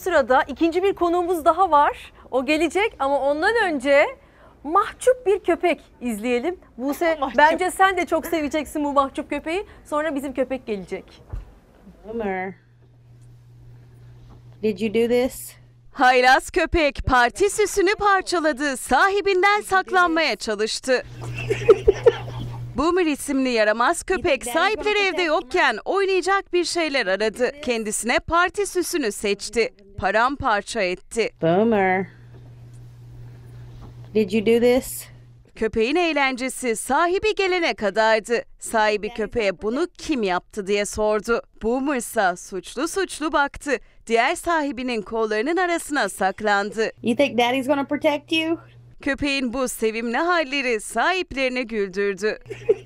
Sırada ikinci bir konuğumuz daha var. O gelecek ama ondan önce mahcup bir köpek izleyelim. Buse bence sen de çok seveceksin bu mahcup köpeği. Sonra bizim köpek gelecek. Boomer. Did you do this? Haylaz köpek parti süsünü parçaladı. Sahibinden saklanmaya çalıştı. Boomer isimli yaramaz köpek sahipleri evde yokken oynayacak bir şeyler aradı. Kendisine parti süsünü seçti paramparça etti. Boomer. Did you do this? Köpeğin eğlencesi sahibi gelene kadardı. Sahibi köpeğe bunu kim yaptı diye sordu. Boomer ise suçlu suçlu baktı. Diğer sahibinin kollarının arasına saklandı. You think daddy's gonna protect you? Köpeğin bu sevimli halleri sahiplerini güldürdü.